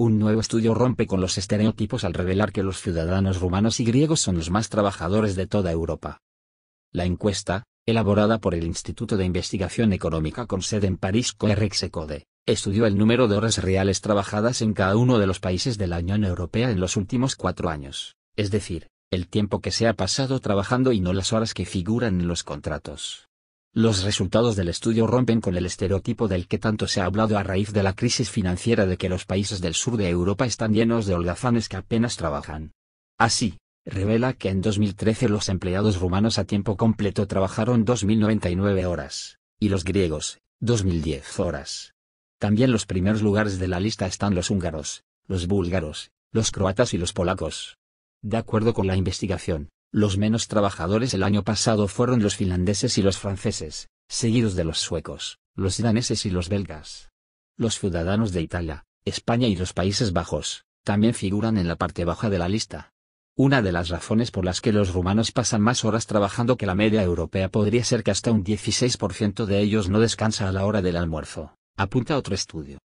Un nuevo estudio rompe con los estereotipos al revelar que los ciudadanos rumanos y griegos son los más trabajadores de toda Europa. La encuesta, elaborada por el Instituto de Investigación Económica con sede en París Coerexecode, estudió el número de horas reales trabajadas en cada uno de los países de la Unión Europea en los últimos cuatro años, es decir, el tiempo que se ha pasado trabajando y no las horas que figuran en los contratos. Los resultados del estudio rompen con el estereotipo del que tanto se ha hablado a raíz de la crisis financiera de que los países del sur de Europa están llenos de holgazanes que apenas trabajan. Así, revela que en 2013 los empleados rumanos a tiempo completo trabajaron 2.099 horas, y los griegos, 2.010 horas. También los primeros lugares de la lista están los húngaros, los búlgaros, los croatas y los polacos. De acuerdo con la investigación, los menos trabajadores el año pasado fueron los finlandeses y los franceses, seguidos de los suecos, los daneses y los belgas. Los ciudadanos de Italia, España y los Países Bajos, también figuran en la parte baja de la lista. Una de las razones por las que los rumanos pasan más horas trabajando que la media europea podría ser que hasta un 16% de ellos no descansa a la hora del almuerzo, apunta otro estudio.